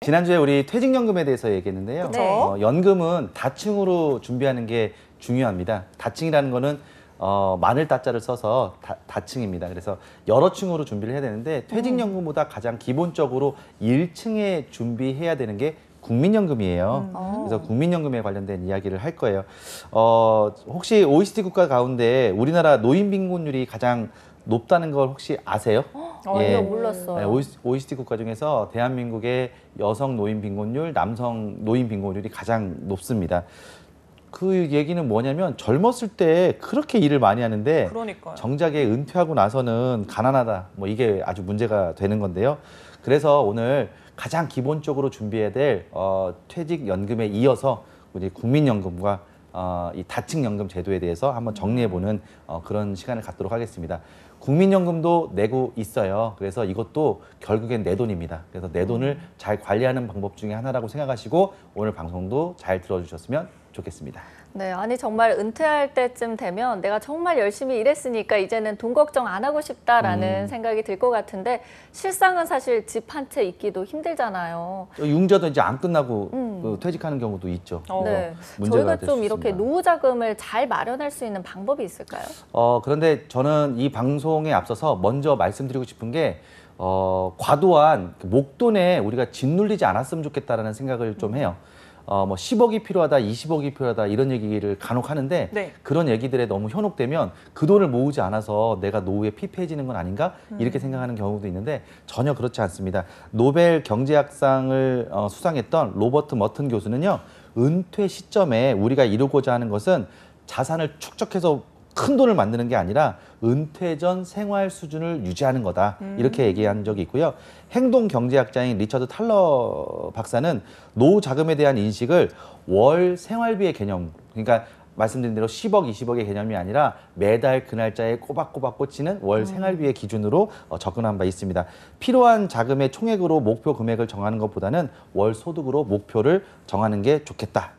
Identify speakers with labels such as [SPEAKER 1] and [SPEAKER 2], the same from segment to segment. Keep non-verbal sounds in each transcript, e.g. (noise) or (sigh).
[SPEAKER 1] 지난주에 우리 퇴직연금에 대해서 얘기했는데요. 네. 어, 연금은 다층으로 준비하는 게 중요합니다. 다층이라는 거는 어, 마늘 다자를 써서 다, 다층입니다. 그래서 여러 층으로 준비를 해야 되는데 퇴직연금보다 음. 가장 기본적으로 1층에 준비해야 되는 게 국민연금이에요. 음. 어. 그래서 국민연금에 관련된 이야기를 할 거예요. 어, 혹시 OECD 국가 가운데 우리나라 노인 빈곤율이 가장 높다는 걸 혹시 아세요?
[SPEAKER 2] 어, 예. 몰랐어요. 네,
[SPEAKER 1] OECD 국가 중에서 대한민국의 여성 노인 빈곤율, 남성 노인 빈곤율이 가장 높습니다. 그 얘기는 뭐냐면 젊었을 때 그렇게 일을 많이 하는데 그러니까요. 정작에 은퇴하고 나서는 가난하다. 뭐 이게 아주 문제가 되는 건데요. 그래서 오늘 가장 기본적으로 준비해야 될 어, 퇴직연금에 이어서 우리 국민연금과 어, 이 다층연금 제도에 대해서 한번 정리해보는 어, 그런 시간을 갖도록 하겠습니다. 국민연금도 내고 있어요. 그래서 이것도 결국엔 내 돈입니다. 그래서 내 돈을 음. 잘 관리하는 방법 중에 하나라고 생각하시고 오늘 방송도 잘 들어주셨으면 좋겠습니다.
[SPEAKER 2] 네, 아니 정말 은퇴할 때쯤 되면 내가 정말 열심히 일했으니까 이제는 돈 걱정 안 하고 싶다라는 음. 생각이 들 것 같은데 실상은 사실 집 한 채 있기도 힘들잖아요.
[SPEAKER 1] 융자도 이제 안 끝나고 음. 그 퇴직하는 경우도 있죠. 어. 네. 저희가 좀 이렇게
[SPEAKER 2] 노후 자금을 잘 마련할 수 있는 방법이 있을까요?
[SPEAKER 1] 어, 그런데 저는 이 방송에 앞서서 먼저 말씀드리고 싶은 게 어, 과도한 그 목돈에 우리가 짓눌리지 않았으면 좋겠다라는 생각을 좀 해요. 어, 뭐 10억이 필요하다, 20억이 필요하다 이런 얘기를 간혹 하는데 네. 그런 얘기들에 너무 현혹되면 그 돈을 모으지 않아서 내가 노후에 피폐해지는 건 아닌가 음. 이렇게 생각하는 경우도 있는데 전혀 그렇지 않습니다. 노벨 경제학상을 어, 수상했던 로버트 머튼 교수는요 은퇴 시점에 우리가 이루고자 하는 것은 자산을 축적해서 큰 돈을 만드는 게 아니라 은퇴 전 생활 수준을 유지하는 거다 음. 이렇게 얘기한 적이 있고요. 행동 경제학자인 리처드 탈러 박사는 노후 자금에 대한 인식을 월 생활비의 개념 그러니까 말씀드린 대로 10억, 20억의 개념이 아니라 매달 그 날짜에 꼬박꼬박 꽂히는 월 음. 생활비의 기준으로 어, 접근한 바 있습니다. 필요한 자금의 총액으로 목표 금액을 정하는 것보다는 월 소득으로 목표를 정하는 게 좋겠다.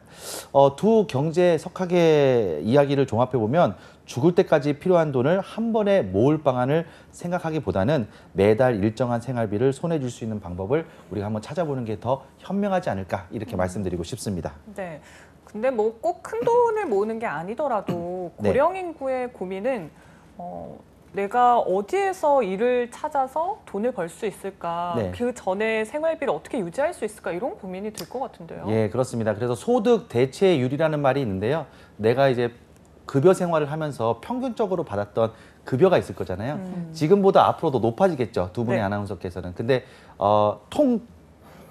[SPEAKER 1] 어, 두 경제 석학의 이야기를 종합해 보면 죽을 때까지 필요한 돈을 한 번에 모을 방안을 생각하기보다는 매달 일정한 생활비를 손해 줄 수 있는 방법을 우리가 한번 찾아보는 게 더 현명하지 않을까 이렇게 음. 말씀드리고 싶습니다.
[SPEAKER 3] 네. 근데 뭐 꼭 큰 돈을 모으는 게 아니더라도 네. 고령 인구의 고민은 어 내가 어디에서 일을 찾아서 돈을 벌 수 있을까? 네. 그 전에 생활비를 어떻게 유지할 수 있을까? 이런 고민이 들것 같은데요. 예,
[SPEAKER 1] 그렇습니다. 그래서 소득 대체율이라는 말이 있는데요. 내가 이제 급여 생활을 하면서 평균적으로 받았던 급여가 있을 거잖아요. 음. 지금보다 앞으로 도 높아지겠죠. 두 분의 네. 아나운서께서는. 근데 어, 통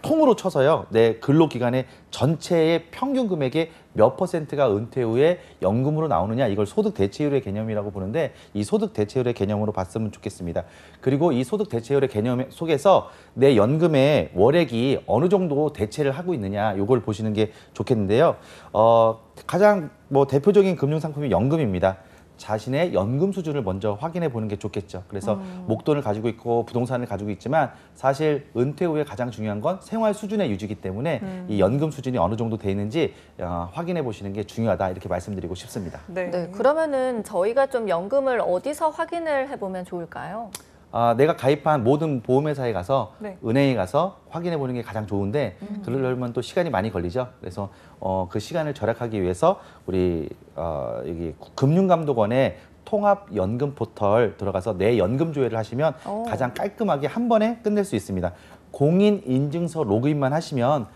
[SPEAKER 1] 통으로 쳐서요. 내 네, 근로기간의 전체의 평균 금액의 몇 퍼센트가 은퇴 후에 연금으로 나오느냐 이걸 소득 대체율의 개념이라고 보는데 이 소득 대체율의 개념으로 봤으면 좋겠습니다. 그리고 이 소득 대체율의 개념 속에서 내 연금의 월액이 어느 정도 대체를 하고 있느냐 이걸 보시는 게 좋겠는데요. 어, 가장 뭐 대표적인 금융 상품이 연금입니다. 자신의 연금 수준을 먼저 확인해 보는 게 좋겠죠. 그래서 어. 목돈을 가지고 있고 부동산을 가지고 있지만 사실 은퇴 후에 가장 중요한 건 생활 수준의 유지기 때문에 음. 이 연금 수준이 어느 정도 돼 있는지 어, 확인해 보시는 게 중요하다 이렇게 말씀드리고 싶습니다.
[SPEAKER 2] 네. 네. 그러면은 저희가 좀 연금을 어디서 확인을 해 보면 좋을까요?
[SPEAKER 1] 아, 내가 가입한 모든 보험회사에 가서 네. 은행에 가서 확인해 보는 게 가장 좋은데 음. 그러려면 또 시간이 많이 걸리죠. 그래서 어, 그 시간을 절약하기 위해서 우리 어, 여기 금융감독원에 통합 연금 포털 들어가서 내 연금 조회를 하시면 오. 가장 깔끔하게 한 번에 끝낼 수 있습니다. 공인 인증서 로그인만 하시면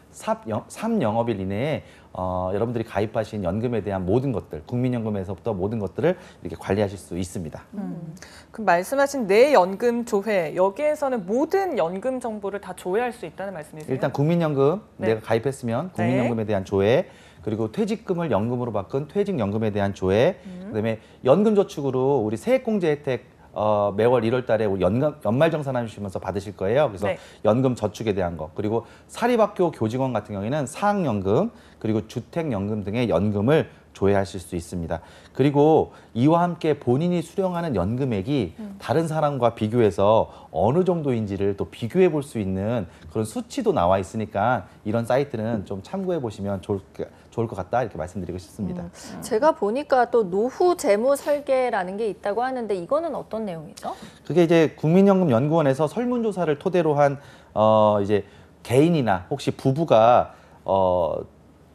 [SPEAKER 1] 삼영업일 이내에 어, 여러분들이 가입하신 연금에 대한 모든 것들, 국민연금에서부터 모든 것들을 이렇게 관리하실 수 있습니다.
[SPEAKER 3] 음. 그 말씀하신 내 연금 조회 여기에서는 모든 연금 정보를 다 조회할 수 있다는 말씀이세요? 일단
[SPEAKER 1] 국민연금 네. 내가 가입했으면 네. 국민연금에 대한 조회 그리고 퇴직금을 연금으로 바꾼 퇴직연금에 대한 조회 음. 그다음에 연금저축으로 우리 세액공제 혜택 어, 매월 1월 달에 연금 연말정산하시면서 받으실 거예요. 그래서 네. 연금 저축에 대한 거 그리고 사립학교 교직원 같은 경우에는 사학연금 그리고 주택연금 등의 연금을 조회하실 수 있습니다. 그리고 이와 함께 본인이 수령하는 연금액이 음. 다른 사람과 비교해서 어느 정도인지를 또 비교해 볼 수 있는 그런 수치도 나와 있으니까 이런 사이트는 좀 참고해 보시면 좋을, 좋을 것 같다 이렇게 말씀드리고 싶습니다. 음.
[SPEAKER 2] 제가 보니까 또 노후 재무 설계라는 게 있다고 하는데 이거는 어떤 내용이죠?
[SPEAKER 1] 그게 이제 국민연금연구원에서 설문조사를 토대로 한 어, 이제 개인이나 혹시 부부가 어,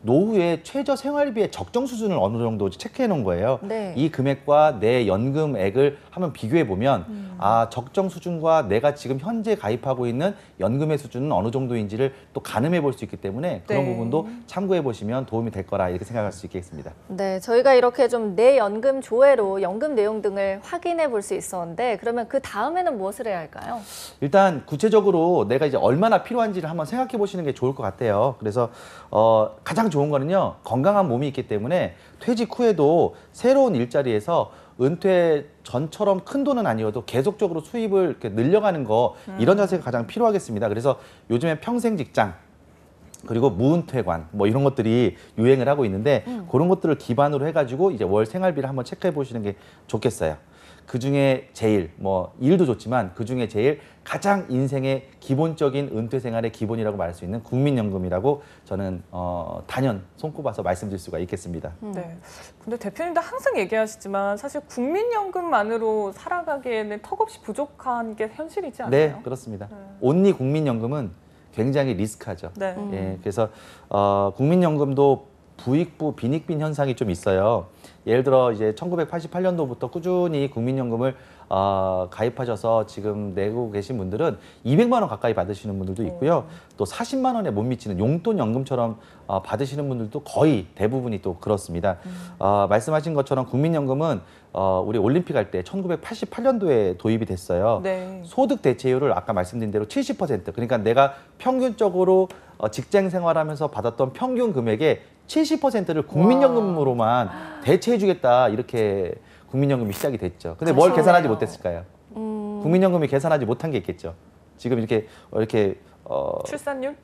[SPEAKER 1] 노후에 최저 생활비의 적정 수준을 어느 정도 체크해 놓은 거예요. 네. 이 금액과 내 연금액을 한번 비교해 보면 음. 아 적정 수준과 내가 지금 현재 가입하고 있는 연금의 수준은 어느 정도인지를 또 가늠해 볼 수 있기 때문에 그런 네. 부분도 참고해 보시면 도움이 될 거라 이렇게 생각할 수 있겠습니다.
[SPEAKER 2] 네, 저희가 이렇게 좀 내 연금 조회로 연금 내용 등을 확인해 볼 수 있었는데 그러면 그 다음에는 무엇을 해야 할까요?
[SPEAKER 1] 일단 구체적으로 내가 이제 얼마나 필요한지를 한번 생각해 보시는 게 좋을 것 같아요. 그래서 어, 가장 좋은 거는요 건강한 몸이 있기 때문에 퇴직 후에도 새로운 일자리에서 은퇴 전처럼 큰 돈은 아니어도 계속적으로 수입을 이렇게 늘려가는 거 음. 이런 자세가 가장 필요하겠습니다. 그래서 요즘에 평생 직장 그리고 무은퇴관 뭐 이런 것들이 유행을 하고 있는데 음. 그런 것들을 기반으로 해가지고 이제 월 생활비를 한번 체크해 보시는 게 좋겠어요. 그 중에 제일 뭐 일도 좋지만 그 중에 제일 가장 인생의 기본적인 은퇴 생활의 기본이라고 말할 수 있는 국민연금이라고 저는 어, 단연 손꼽아서 말씀드릴 수가 있겠습니다.
[SPEAKER 3] 음. 네. 근데 대표님도 항상 얘기하시지만 사실 국민연금만으로 살아가기에는 턱없이 부족한 게 현실이지 네, 않나요? 네,
[SPEAKER 1] 그렇습니다. 네. 온리 국민연금은 굉장히 리스크하죠. 네. 음. 예, 그래서 어, 국민연금도 부익부 빈익빈 현상이 좀 있어요. 예를 들어 이제 1988년도부터 꾸준히 국민연금을 어, 가입하셔서 지금 내고 계신 분들은 200만 원 가까이 받으시는 분들도 네. 있고요. 또 40만 원에 못 미치는 용돈 연금처럼 어, 받으시는 분들도 거의 대부분이 또 그렇습니다. 음. 어, 말씀하신 것처럼 국민연금은 어, 우리 올림픽 할 때 1988년도에 도입이 됐어요. 네. 소득 대체율을 아까 말씀드린 대로 70% 그러니까 내가 평균적으로 어, 직장 생활하면서 받았던 평균 금액의 70%를 국민연금으로만 대체해주겠다 이렇게 국민연금이 시작이 됐죠. 근데 뭘 계산하지 못했을까요?
[SPEAKER 3] 음... 국민연금이
[SPEAKER 1] 계산하지 못한 게 있겠죠. 지금 이렇게 어, 이렇게 어... 출산율?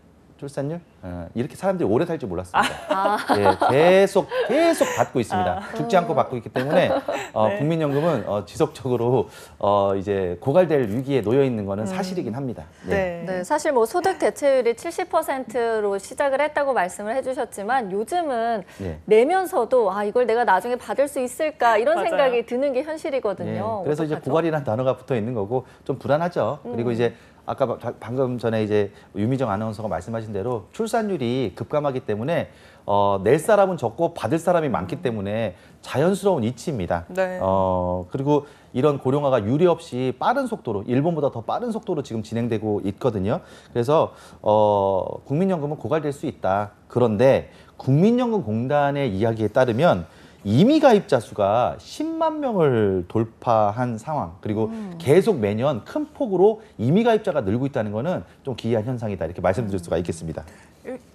[SPEAKER 1] 출산율 어, 이렇게 사람들이 오래 살 줄 몰랐습니다.
[SPEAKER 3] 아. 예, 계속
[SPEAKER 1] 계속 받고 있습니다. 아. 죽지 않고 받고 있기 때문에 네. 어, 네. 국민연금은 어, 지속적으로 어, 이제 고갈될 위기에 놓여 있는 것은 음. 사실이긴 합니다. 네.
[SPEAKER 2] 네. 네. 사실 뭐 소득 대체율이 70%로 시작을 했다고 말씀을 해주셨지만 요즘은 네. 내면서도 아 이걸 내가 나중에 받을 수 있을까 이런 맞아요. 생각이 드는 게 현실이거든요. 네, 그래서 어떡하죠?
[SPEAKER 1] 이제 그렇죠? 고갈이라는 단어가 붙어 있는 거고 좀 불안하죠. 그리고 음. 이제 아까 방금 전에 이제 유미정 아나운서가 말씀하신 대로 출산율이 급감하기 때문에 어, 낼 사람은 적고 받을 사람이 많기 때문에 자연스러운 이치입니다. 네. 어, 그리고 이런 고령화가 유례 없이 빠른 속도로 일본보다 더 빠른 속도로 지금 진행되고 있거든요. 그래서 어, 국민연금은 고갈될 수 있다. 그런데 국민연금공단의 이야기에 따르면 이미 가입자 수가 10만 명을 돌파한 상황 그리고 음. 계속 매년 큰 폭으로 이미 가입자가 늘고 있다는 것은 좀 기이한 현상이다 이렇게 말씀드릴 음. 수가 있겠습니다.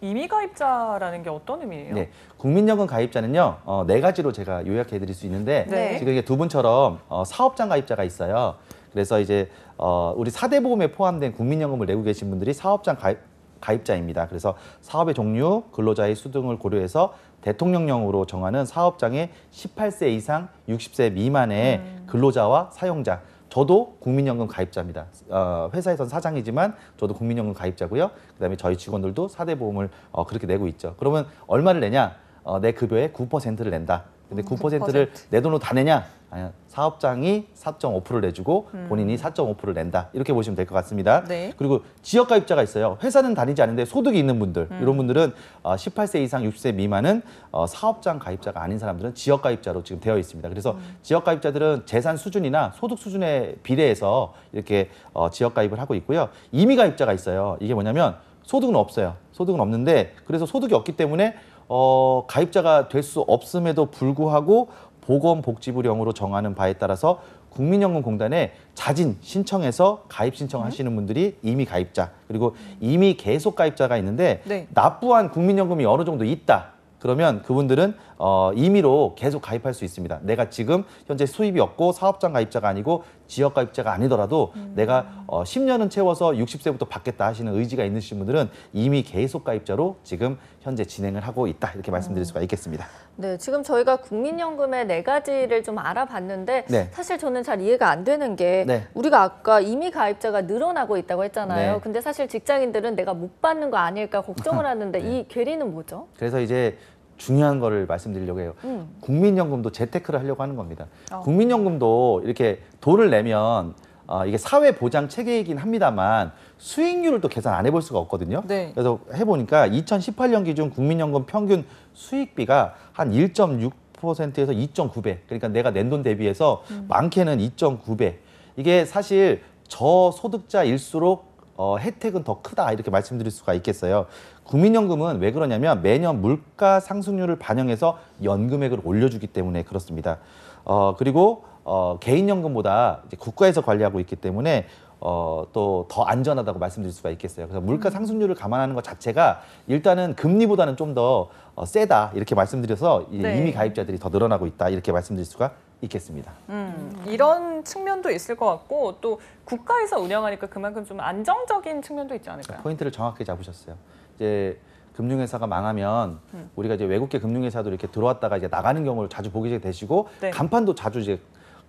[SPEAKER 3] 이미 가입자라는 게 어떤 의미예요?
[SPEAKER 1] 네, 국민연금 가입자는요 어, 네 가지로 제가 요약해드릴 수 있는데 네. 네. 지금 이게 두 분처럼 어, 사업장 가입자가 있어요. 그래서 이제 어, 우리 사대 보험에 포함된 국민연금을 내고 계신 분들이 사업장 가입 가입자입니다. 그래서 사업의 종류, 근로자의 수 등을 고려해서 대통령령으로 정하는 사업장의 18세 이상 60세 미만의 음. 근로자와 사용자 저도 국민연금 가입자입니다. 어, 회사에선 사장이지만 저도 국민연금 가입자고요. 그다음에 저희 직원들도 사대 보험을 어, 그렇게 내고 있죠. 그러면 얼마를 내냐? 어, 내 급여의 9%를 낸다. 근데 9%를 내 돈으로 다 내냐? 아니, 야 사업장이 4.5%를 내주고 음. 본인이 4.5%를 낸다. 이렇게 보시면 될 것 같습니다. 네. 그리고 지역가입자가 있어요. 회사는 다니지 않는데 소득이 있는 분들, 음. 이런 분들은 어, 18세 이상 60세 미만은 어, 사업장 가입자가 아닌 사람들은 지역가입자로 지금 되어 있습니다. 그래서 음. 지역가입자들은 재산 수준이나 소득 수준에 비례해서 이렇게 어, 지역가입을 하고 있고요. 임의가입자가 있어요. 이게 뭐냐면 소득은 없어요. 소득은 없는데 그래서 소득이 없기 때문에 어, 가입자가 될 수 없음에도 불구하고 보건복지부령으로 정하는 바에 따라서 국민연금공단에 자진 신청해서 가입 신청하시는 네. 분들이 이미 가입자 그리고 이미 계속 가입자가 있는데 네. 납부한 국민연금이 어느 정도 있다 그러면 그분들은 어, 임의로 계속 가입할 수 있습니다. 내가 지금 현재 수입이 없고 사업장 가입자가 아니고 지역 가입자가 아니더라도 음. 내가 어, 10년은 채워서 60세부터 받겠다 하시는 의지가 있으신 분들은 이미 계속 가입자로 지금 현재 진행을 하고 있다 이렇게 말씀드릴 어. 수가 있겠습니다.
[SPEAKER 2] 네, 지금 저희가 국민연금의 네 가지를 좀 알아봤는데 네. 사실 저는 잘 이해가 안 되는 게 네. 우리가 아까 이미 가입자가 늘어나고 있다고 했잖아요. 네. 근데 사실 직장인들은 내가 못 받는 거 아닐까 걱정을 (laughs) 네. 하는데 이 괴리는 뭐죠?
[SPEAKER 1] 그래서 이제 중요한 거를 말씀드리려고 해요. 음. 국민연금도 재테크를 하려고 하는 겁니다. 어. 국민연금도 이렇게 돈을 내면 어, 이게 사회 보장 체계이긴 합니다만 수익률을 또 계산 안 해볼 수가 없거든요. 네. 그래서 해보니까 2018년 기준 국민연금 평균 수익비가 한 1.6%에서 2.9배. 그러니까 내가 낸 돈 대비해서 음. 많게는 2.9배. 이게 사실 저소득자일수록 어, 혜택은 더 크다 이렇게 말씀드릴 수가 있겠어요. 국민연금은 왜 그러냐면 매년 물가 상승률을 반영해서 연금액을 올려주기 때문에 그렇습니다. 어, 그리고 어, 개인연금보다 국가에서 관리하고 있기 때문에 어, 또 더 안전하다고 말씀드릴 수가 있겠어요. 그래서 물가 음. 상승률을 감안하는 것 자체가 일단은 금리보다는 좀더 어, 세다 이렇게 말씀드려서 네. 이미 가입자들이 더 늘어나고 있다 이렇게 말씀드릴 수가 있겠습니다.
[SPEAKER 3] 음, 이런 측면도 있을 것 같고 또 국가에서 운영하니까 그만큼 좀 안정적인 측면도 있지 그러니까 않을까요?
[SPEAKER 1] 포인트를 정확히 잡으셨어요. 이제 금융회사가 망하면 음. 우리가 이제 외국계 금융회사도 이렇게 들어왔다가 이제 나가는 경우를 자주 보게 되시고 네. 간판도 자주 이제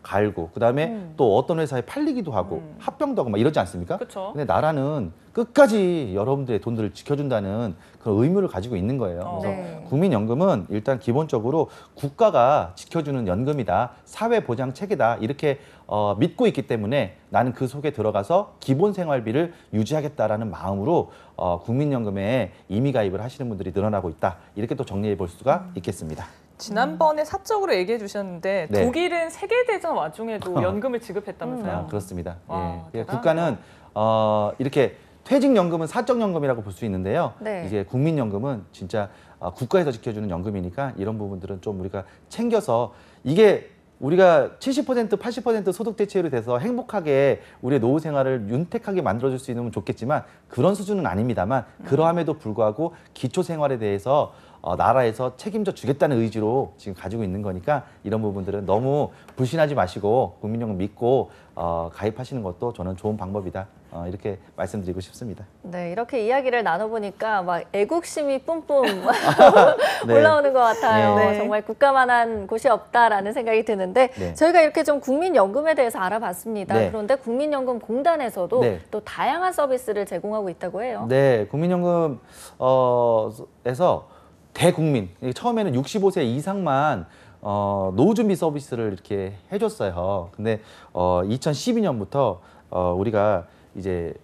[SPEAKER 1] 갈고 그다음에 음. 또 어떤 회사에 팔리기도 하고 음. 합병도 하고 막 이러지 않습니까? 그쵸. 근데 나라는 끝까지 여러분들의 돈들을 지켜준다는 그런 의무를 가지고 있는 거예요. 어. 그래서 네. 국민연금은 일단 기본적으로 국가가 지켜주는 연금이다, 사회보장 체계다 이렇게 어, 믿고 있기 때문에 나는 그 속에 들어가서 기본 생활비를 유지하겠다라는 마음으로 어, 국민연금에 임의가입을 하시는 분들이 늘어나고 있다 이렇게 또 정리해 볼 수가 음. 있겠습니다.
[SPEAKER 3] 지난번에 음. 사적으로 얘기해 주셨는데 네. 독일은 세계 대전 와중에도 (laughs) 연금을 지급했다면서요? 아,
[SPEAKER 1] 그렇습니다. 예. 와, 예. 국가는 어, 이렇게 퇴직연금은 사적연금이라고 볼 수 있는데요. 네. 이제 국민연금은 진짜 어, 국가에서 지켜주는 연금이니까 이런 부분들은 좀 우리가 챙겨서 이게 우리가 70% 80% 소득 대체율이 돼서 행복하게 우리의 노후 생활을 윤택하게 만들어줄 수 있으면 좋겠지만 그런 수준은 아닙니다만 그러함에도 불구하고 기초 생활에 대해서 어, 나라에서 책임져 주겠다는 의지로 지금 가지고 있는 거니까 이런 부분들은 너무 불신하지 마시고 국민연금 믿고 어, 가입하시는 것도 저는 좋은 방법이다. 어, 이렇게 말씀드리고 싶습니다.
[SPEAKER 2] 네, 이렇게 이야기를 나눠보니까 막 애국심이 뿜뿜 네. (laughs) (laughs) 올라오는 것 같아요. 네. 네. 정말 국가만한 곳이 없다라는 생각이 드는데 네. 저희가 이렇게 좀 국민연금에 대해서 알아봤습니다. 네. 그런데 국민연금공단에서도 네. 또 다양한 서비스를 제공하고 있다고 해요.
[SPEAKER 1] 네, 국민연금에서 대국민 처음에는 65세 이상만 어, 노후 준비 서비스를 이렇게 해줬어요. 근데 어, 2012년부터 어, 우리가 이제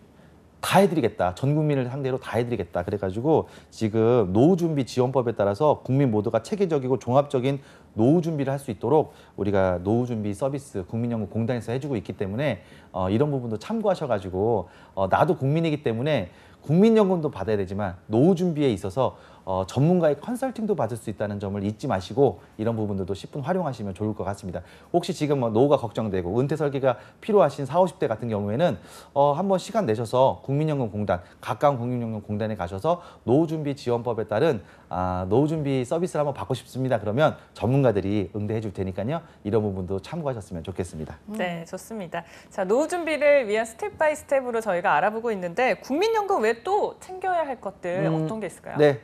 [SPEAKER 1] 다 해드리겠다. 전 국민을 상대로 다 해드리겠다. 그래가지고 지금 노후준비 지원법에 따라서 국민 모두가 체계적이고 종합적인 노후준비를 할 수 있도록 우리가 노후준비 서비스 국민연금공단에서 해주고 있기 때문에 어, 이런 부분도 참고하셔가지고 어, 나도 국민이기 때문에 국민연금도 받아야 되지만 노후준비에 있어서 어, 전문가의 컨설팅도 받을 수 있다는 점을 잊지 마시고 이런 부분들도 10분 활용하시면 좋을 것 같습니다. 혹시 지금 뭐 노후가 걱정되고 은퇴 설계가 필요하신 40, 50대 같은 경우에는 어, 한번 시간 내셔서 국민연금공단, 가까운 국민연금공단에 가셔서 노후준비 지원법에 따른 아, 노후준비 서비스를 한번 받고 싶습니다. 그러면 전문가들이 응대해 줄 테니까요. 이런 부분도 참고하셨으면 좋겠습니다.
[SPEAKER 3] 음. 네, 좋습니다. 자, 노후 준비를 위한 스텝 바이 스텝으로 저희가 알아보고 있는데 국민연금 외 또 챙겨야 할 것들 음, 어떤 게 있을까요? 네,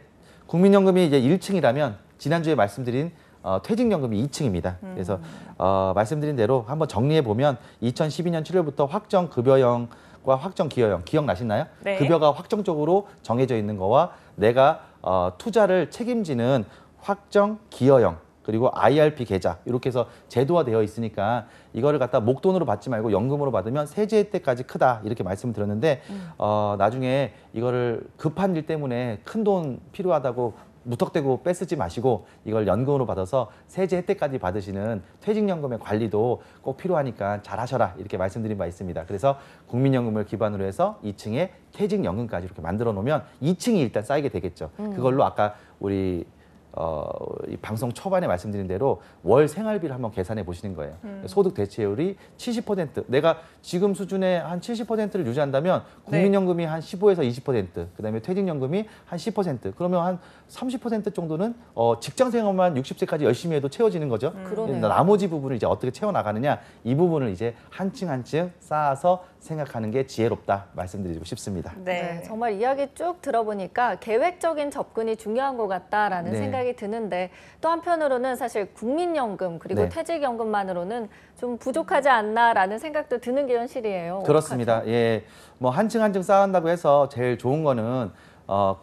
[SPEAKER 1] 국민연금이 이제 1층이라면 지난주에 말씀드린 어, 퇴직연금이 2층입니다. 음. 그래서 어, 말씀드린 대로 한번 정리해 보면 2012년 7월부터 확정 급여형과 확정 기여형 기억나시나요? 네. 급여가 확정적으로 정해져 있는 거와 내가 어, 투자를 책임지는 확정 기여형 그리고 IRP 계좌 이렇게 해서 제도화되어 있으니까 이거를 갖다 목돈으로 받지 말고 연금으로 받으면 세제 혜택까지 크다 이렇게 말씀을 드렸는데 음. 어, 나중에 이거를 급한 일 때문에 큰 돈 필요하다고 무턱대고 뺏쓰지 마시고 이걸 연금으로 받아서 세제 혜택까지 받으시는 퇴직연금의 관리도 꼭 필요하니까 잘하셔라 이렇게 말씀드린 바 있습니다. 그래서 국민연금을 기반으로 해서 2층에 퇴직연금까지 이렇게 만들어 놓으면 2층이 일단 쌓이게 되겠죠. 음. 그걸로 아까 우리 어, 이 방송 초반에 말씀드린 대로 월 생활비를 한번 계산해 보시는 거예요. 음. 소득 대체율이 70% 내가 지금 수준의 한 70%를 유지한다면 네. 국민연금이 네. 한 15에서 20% 그다음에 퇴직연금이 한10% 그러면 한 30% 정도는 어, 직장 생활만 60세까지 열심히 해도 채워지는 거죠. 음. 나머지 부분을 이제 어떻게 채워 나가느냐 이 부분을 이제 한층 한층 쌓아서 생각하는 게 지혜롭다 말씀드리고 싶습니다.
[SPEAKER 2] 네, 네. 정말 이야기 쭉 들어보니까 계획적인 접근이 중요한 것 같다라는 네. 생각이 드는데 또 한편으로는 사실 국민연금 그리고 네. 퇴직연금만으로는 좀 부족하지 않나라는 생각도 드는 게 현실이에요. 그렇습니다.
[SPEAKER 1] 어떡하 예, 뭐 한층 한층 쌓아간다고 해서 제일 좋은 거는 어,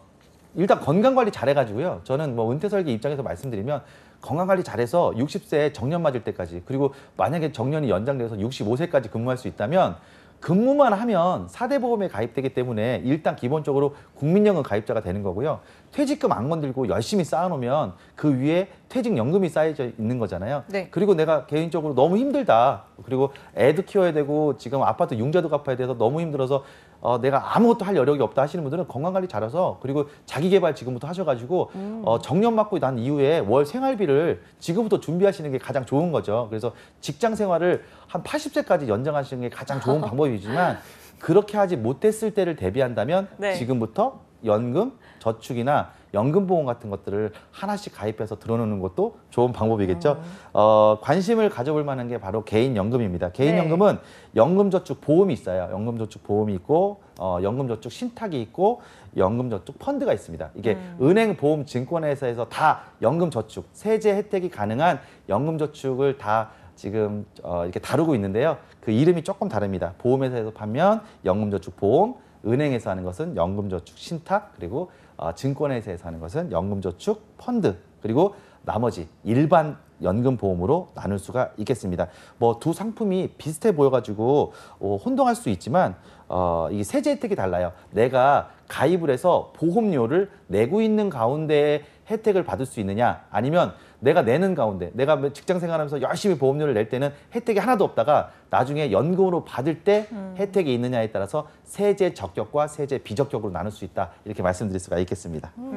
[SPEAKER 1] 일단 건강 관리 잘해가지고요. 저는 뭐 은퇴 설계 입장에서 말씀드리면 건강 관리 잘해서 60세 정년 맞을 때까지 그리고 만약에 정년이 연장돼서 65세까지 근무할 수 있다면. 근무만 하면 사대 보험에 가입되기 때문에 일단 기본적으로 국민연금 가입자가 되는 거고요. 퇴직금 안 건들고 열심히 쌓아놓으면 그 위에 퇴직연금이 쌓여져 있는 거잖아요. 네. 그리고 내가 개인적으로 너무 힘들다. 그리고 애도 키워야 되고 지금 아파트 융자도 갚아야 돼서 너무 힘들어서 어, 내가 아무것도 할 여력이 없다 하시는 분들은 건강관리 잘해서 그리고 자기개발 지금부터 하셔가지고 음. 어, 정년 맞고 난 이후에 월 생활비를 지금부터 준비하시는 게 가장 좋은 거죠. 그래서 직장 생활을 한 80세까지 연장하시는 게 가장 좋은 (laughs) 방법이지만 그렇게 하지 못했을 때를 대비한다면 네. 지금부터 연금, 저축이나 연금보험 같은 것들을 하나씩 가입해서 들어놓는 것도 좋은 방법이겠죠. 음. 어, 관심을 가져볼 만한 게 바로 개인연금입니다. 개인연금은 네. 연금저축보험이 있어요. 연금저축보험이 있고 어, 연금저축 신탁이 있고 연금저축 펀드가 있습니다. 이게 음. 은행, 보험, 증권회사에서 다 연금저축, 세제 혜택이 가능한 연금저축을 다 지금 어, 이렇게 다루고 있는데요. 그 이름이 조금 다릅니다. 보험회사에서 판면 연금저축보험, 은행에서 하는 것은 연금저축 신탁, 그리고 어, 증권회사에서 하는 것은 연금저축, 펀드 그리고 나머지 일반 연금 보험으로 나눌 수가 있겠습니다. 뭐 두 상품이 비슷해 보여가지고 어, 혼동할 수 있지만 어, 이 세제 혜택이 달라요. 내가 가입을 해서 보험료를 내고 있는 가운데 혜택을 받을 수 있느냐 아니면 내가 내는 가운데 내가 직장 생활하면서 열심히 보험료를 낼 때는 혜택이 하나도 없다가 나중에 연금으로 받을 때 음. 혜택이 있느냐에 따라서 세제 적격과 세제 비적격으로 나눌 수 있다 이렇게 말씀드릴 수가 있겠습니다.
[SPEAKER 3] 음.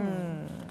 [SPEAKER 3] 음.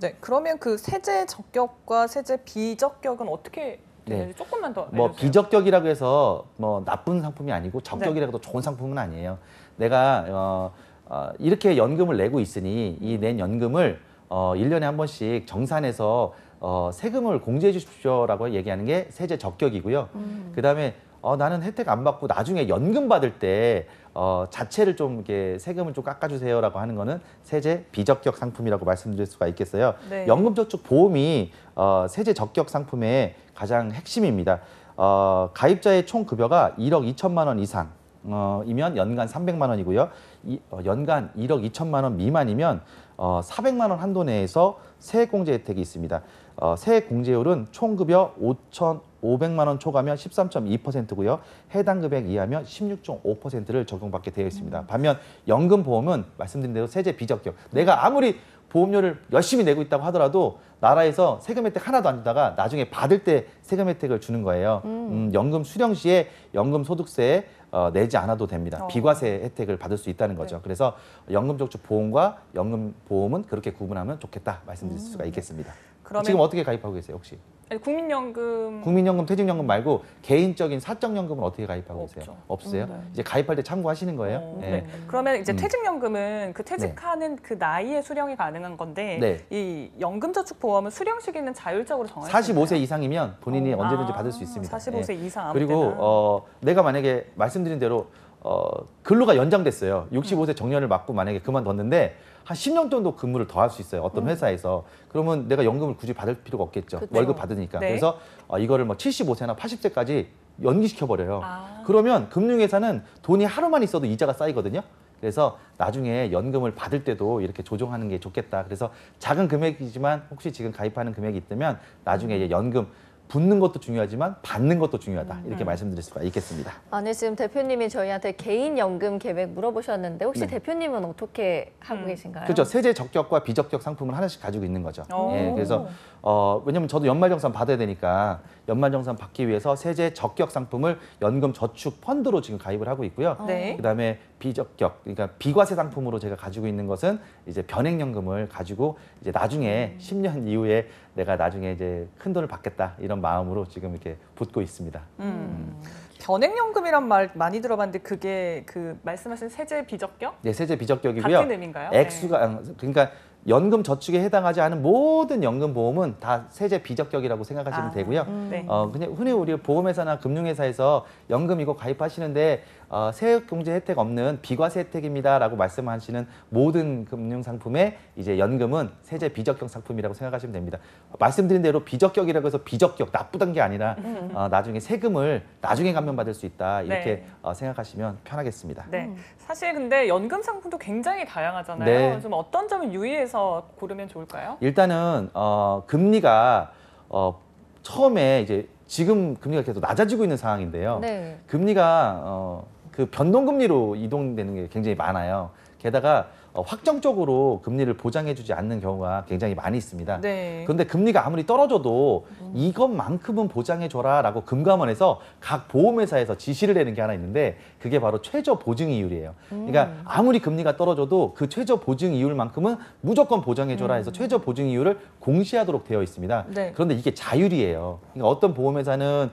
[SPEAKER 3] 네, 그러면 그 세제 적격과 세제 비적격은 어떻게 네. 조금만 더. 뭐
[SPEAKER 1] 비적격이라고 해서 뭐 나쁜 상품이 아니고 네. 적격이라고 도 네. 좋은 상품은 아니에요. 내가 어, 어, 이렇게 연금을 내고 있으니 이 낸 연금을 어, 1년에 한 번씩 정산해서 어, 세금을 공제해 주십시오라고 얘기하는 게 세제 적격이고요. 음. 그다음에 어, 나는 혜택 안 받고 나중에 연금 받을 때 어, 자체를 좀 이렇게 세금을 좀 깎아주세요라고 하는 거는 세제 비적격 상품이라고 말씀드릴 수가 있겠어요. 네. 연금저축 보험이 어, 세제 적격 상품의 가장 핵심입니다. 어, 가입자의 총 급여가 1억 2천만 원 이상. 어, 이면 연간 300만 원이고요. 이, 어, 연간 1억 2천만 원 미만이면 어, 400만 원 한도 내에서 세액공제 혜택이 있습니다. 어, 세액공제율은 총급여 5,500만 원 초과면 13.2%고요. 해당 금액 이하면 16.5%를 적용받게 되어 있습니다. 음. 반면 연금보험은 말씀드린 대로 세제 비적격. 내가 아무리 보험료를 열심히 내고 있다고 하더라도 나라에서 세금 혜택 하나도 안 주다가 나중에 받을 때 세금 혜택을 주는 거예요. 음. 음 연금 수령 시에 연금 소득세 어, 내지 않아도 됩니다. 어. 비과세 혜택을 받을 수 있다는 거죠. 네. 그래서 연금저축보험과 연금보험은 그렇게 구분하면 좋겠다 말씀드릴 음. 수가 있겠습니다. 그러면 지금 어떻게 가입하고 계세요 혹시?
[SPEAKER 3] 아니, 국민연금
[SPEAKER 1] 국민연금, 퇴직연금 말고 개인적인 사적연금은 어떻게 가입하고 없죠. 계세요? 없어요? 음, 네. 이제 가입할 때 참고하시는 거예요? 어, 네. 네.
[SPEAKER 3] 그러면 이제 음. 퇴직연금은 그 네. 퇴직하는 그 나이에 수령이 가능한 건데 네. 이 연금저축보험은 수령 시기는 자율적으로 정하져있요
[SPEAKER 1] 45세 이상이면 본인이 어, 언제든지 아, 받을 수 있습니다. 45세 이상 그리고 어, 내가 만약에 말씀드린 대로 어, 근로가 연장됐어요. 65세 정년을 맞고 만약에 그만뒀는데 한 10년 정도 근무를 더 할 수 있어요. 어떤 음. 회사에서. 그러면 내가 연금을 굳이 받을 필요가 없겠죠. 그쵸. 월급 받으니까. 네. 그래서 어, 이거를 뭐 75세나 80세까지 연기시켜 버려요. 아. 그러면 금융회사는 돈이 하루만 있어도 이자가 쌓이거든요. 그래서 나중에 연금을 받을 때도 이렇게 조정하는 게 좋겠다. 그래서 작은 금액이지만 혹시 지금 가입하는 금액이 있다면 나중에 음. 이제 연금 붙는 것도 중요하지만 받는 것도 중요하다 음. 이렇게 음. 말씀드릴 수가 있겠습니다.
[SPEAKER 2] 아, 네, 지금 대표님이 저희한테 개인 연금 계획 물어보셨는데 혹시 네. 대표님은 어떻게 하고 음. 계신가요? 그렇죠.
[SPEAKER 1] 세제 적격과 비적격 상품을 하나씩 가지고 있는 거죠. 예, 그래서 어, 왜냐면 저도 연말정산 받아야 되니까 연말정산 받기 위해서 세제 적격 상품을 연금 저축 펀드로 지금 가입을 하고 있고요. 어. 네. 그다음에 비적격, 그러니까 비과세 상품으로 제가 가지고 있는 것은 이제 변액연금을 가지고 이제 나중에 10년 음. 이후에 내가 나중에 이제 큰 돈을 받겠다 이런 마음으로 지금 이렇게 붙고 있습니다.
[SPEAKER 3] 음. 음. 변액연금이란 말 많이 들어봤는데 그게 그 말씀하신 세제 비적격?
[SPEAKER 1] 네, 세제 비적격이고요. 같은 의미인가요? 네. 액수가 네. 그러니까 연금 저축에 해당하지 않은 모든 연금 보험은 다 세제 비적격이라고 생각하시면 아, 되고요. 음. 네. 어, 그냥 흔히 우리 보험회사나 금융회사에서 연금 이거 가입하시는데 어, 세액공제 혜택 없는 비과세 혜택입니다라고 말씀하시는 모든 금융 상품의 이제 연금은 세제 비적격 상품이라고 생각하시면 됩니다. 말씀드린 대로 비적격이라고 해서 비적격 나쁘던게 아니라 음. 어, 나중에 세금을 나중에 감면받을 수 있다 이렇게 네. 어, 생각하시면 편하겠습니다. 네,
[SPEAKER 3] 음. 사실 근데 연금 상품도 굉장히 다양하잖아요. 네. 좀 어떤 점을 유의해서 고르면 좋을까요?
[SPEAKER 1] 일단은 어, 금리가 어, 처음에 이제 지금 금리가 계속 낮아지고 있는 상황인데요. 네. 금리가 어, 그 변동금리로 이동되는 게 굉장히 많아요. 게다가 어, 확정적으로 금리를 보장해주지 않는 경우가 굉장히 많이 있습니다. 네. 그런데 금리가 아무리 떨어져도 이것만큼은 보장해줘라라고 금감원에서 각 보험회사에서 지시를 내는 게 하나 있는데 그게 바로 최저 보증 이율이에요. 그러니까 음. 아무리 금리가 떨어져도 그 최저 보증 이율만큼은 무조건 보장해줘라 해서 음. 최저 보증 이율을 공시하도록 되어 있습니다. 네. 그런데 이게 자율이에요. 그러니까 어떤 보험회사는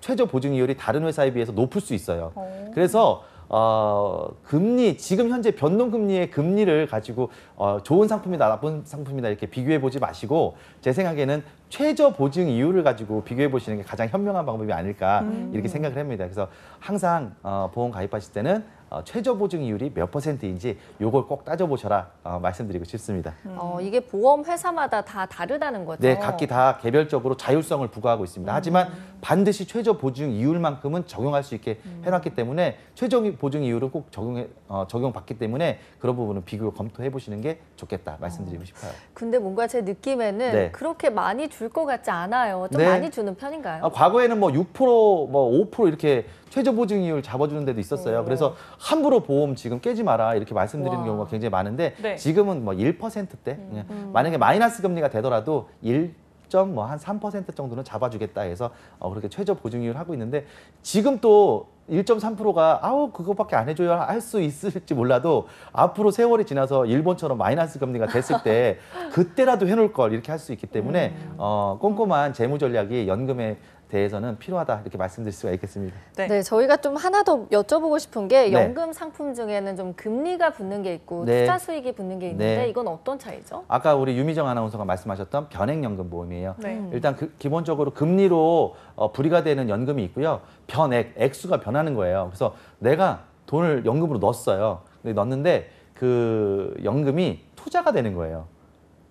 [SPEAKER 1] 최저 보증 이율이 다른 회사에 비해서 높을 수 있어요. 오. 어. 그래서 어, 금리, 지금 현재 변동금리의 금리를 가지고 어, 좋은 상품이다, 나쁜 상품이다 이렇게 비교해 보지 마시고 제 생각에는 최저 보증 이율을 가지고 비교해 보시는 게 가장 현명한 방법이 아닐까 음. 이렇게 생각을 합니다. 그래서 항상 어, 보험 가입하실 때는 어, 최저 보증이율이 몇 퍼센트인지 요걸 꼭 따져보셔라 어, 말씀드리고 싶습니다.
[SPEAKER 2] 음. 어, 이게 보험 회사마다 다 다르다는 거죠. 네, 각기
[SPEAKER 1] 다 개별적으로 자율성을 부과하고 있습니다. 음. 하지만 반드시 최저 보증 이율만큼은 적용할 수 있게 음. 해놨기 때문에 최저 보증 이율은 꼭 적용해, 어, 적용받기 때문에 그런 부분은 비교 검토해 보시는 게 좋겠다 말씀드리고 어. 싶어요.
[SPEAKER 2] 근데 뭔가 제 느낌에는 네. 그렇게 많이 줄 것 같지 않아요. 좀 네. 많이 주는 편인가요? 아,
[SPEAKER 1] 과거에는 뭐 6%, 뭐 5% 이렇게 최저 보증이율 잡아주는 데도 있었어요. 오. 그래서 함부로 보험 지금 깨지 마라 이렇게 말씀드리는 와. 경우가 굉장히 많은데 네. 지금은 뭐 1%대 음. 음. 만약에 마이너스 금리가 되더라도 1 1.뭐한 3% 정도는 잡아주겠다 해서 어, 그렇게 최저 보증이율 하고 있는데 지금 또 1.3%가 아우 그것밖에 안 해줘야 할 수 있을지 몰라도 앞으로 세월이 지나서 일본처럼 마이너스 금리가 됐을 때 (laughs) 그때라도 해놓을 걸 이렇게 할 수 있기 때문에 음. 어, 꼼꼼한 재무 전략이 연금에 대해서는 필요하다 이렇게 말씀드릴 수가 있겠습니다.
[SPEAKER 2] 네. 네 저희가 좀 하나 더 여쭤보고 싶은 게 네. 연금 상품 중에는 좀 금리가 붙는 게 있고 네. 투자 수익이 붙는 게 있는데 네. 이건 어떤 차이죠?
[SPEAKER 1] 아까 우리 유미정 아나운서가 말씀하셨던 변액연금 보험이에요. 네. 음. 일단 그 기본적으로 금리로 어, 불이가 되는 연금이 있고요. 변액, 액수가 변하는 거예요. 그래서 내가 돈을 연금으로 넣었어요. 넣었는데 그 연금이 투자가 되는 거예요.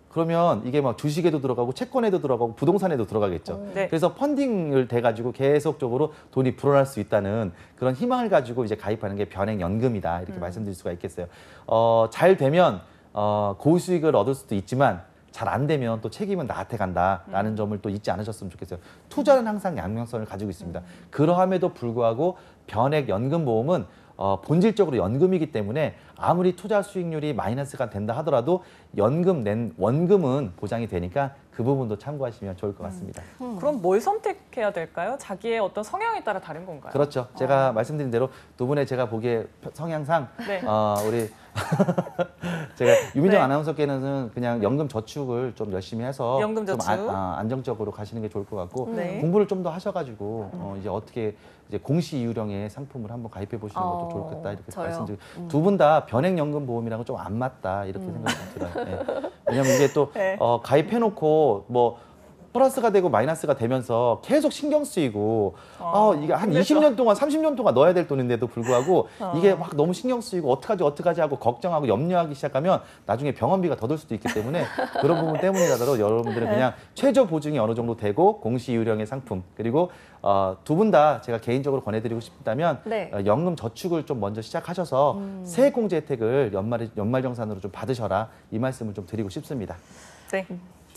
[SPEAKER 1] 그러면 이게 막 주식에도 들어가고 채권에도 들어가고 부동산에도 들어가겠죠. 음, 네. 그래서 펀딩을 돼가지고 계속적으로 돈이 불어날 수 있다는 그런 희망을 가지고 이제 가입하는 게 변액연금이다 이렇게 음. 말씀드릴 수가 있겠어요. 어, 잘 되면 어, 고수익을 얻을 수도 있지만 잘 안 되면 또 책임은 나한테 간다라는 음. 점을 또 잊지 않으셨으면 좋겠어요. 투자는 항상 양면성을 가지고 있습니다. 음. 그러함에도 불구하고 변액연금보험은 어, 본질적으로 연금이기 때문에 아무리 투자 수익률이 마이너스가 된다 하더라도 연금 낸 원금은 보장이 되니까 그 부분도 참고하시면 좋을 것 같습니다.
[SPEAKER 3] 음. 음. 그럼 뭘 선택해야 될까요? 자기의 어떤 성향에 따라 다른 건가요? 그렇죠. 아. 제가
[SPEAKER 1] 어. 말씀드린 대로 두 분의 제가 보기에 성향상 네. 어, 우리 (laughs) 제가 유민정 네. 아나운서께는 그냥 연금 저축을 좀 열심히 해서 연금 저축. 좀 아, 아, 안정적으로 가시는 게 좋을 것 같고 네. 공부를 좀 더 하셔가지고 음. 어, 이제 어떻게 이제 공시 유령의 상품을 한번 가입해 보시는
[SPEAKER 2] 것도
[SPEAKER 3] 어, 좋겠다
[SPEAKER 1] 이렇게 말씀드리고 음. 두분 다 변액연금보험이랑은 좀 안 맞다 이렇게 음. 생각이 들어요. 네. 왜냐면 이게 또 (laughs) 네. 어, 가입해놓고 뭐 플러스가 되고 마이너스가 되면서 계속 신경 쓰이고 어, 아, 이게 한 힘들죠. 20년 동안 30년 동안 넣어야 될 돈인데도 불구하고 (laughs) 어. 이게 막 너무 신경 쓰이고 어떡하지 어떡하지 하고 걱정하고 염려하기 시작하면 나중에 병원비가 더 들 수도 있기 때문에 그런 부분 때문이라도 여러분들은 네. 그냥 최저 보증이 어느 정도 되고 공시 유령의 상품 그리고 어, 두 분 다 제가 개인적으로 권해드리고 싶다면 네. 어, 연금 저축을 좀 먼저 시작하셔서 음. 세액공제 혜택을 연말 연말정산으로 좀 받으셔라 이 말씀을 좀 드리고 싶습니다.
[SPEAKER 2] 네.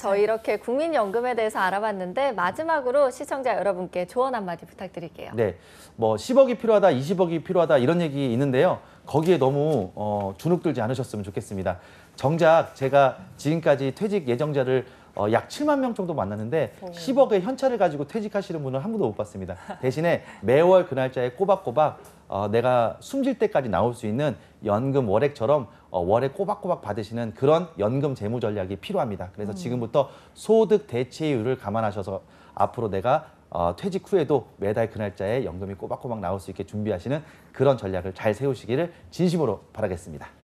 [SPEAKER 2] 저희 네. 이렇게 국민연금에 대해서 알아봤는데 마지막으로 시청자 여러분께 조언 한마디 부탁드릴게요.
[SPEAKER 1] 네, 뭐 10억이 필요하다, 20억이 필요하다 이런 얘기 있는데요. 거기에 너무 어, 주눅들지 않으셨으면 좋겠습니다. 정작 제가 지금까지 퇴직 예정자를 어, 약 7만 명 정도 만났는데 오. 10억의 현찰을 가지고 퇴직하시는 분은 한 분도 못 봤습니다. 대신에 매월 그 날짜에 꼬박꼬박 어, 내가 숨질 때까지 나올 수 있는 연금 월액처럼 어, 월에 꼬박꼬박 받으시는 그런 연금 재무 전략이 필요합니다. 그래서 음. 지금부터 소득 대체율을 감안하셔서 앞으로 내가 어, 퇴직 후에도 매달 그 날짜에 연금이 꼬박꼬박 나올 수 있게 준비하시는 그런
[SPEAKER 3] 전략을 잘 세우시기를 진심으로 바라겠습니다.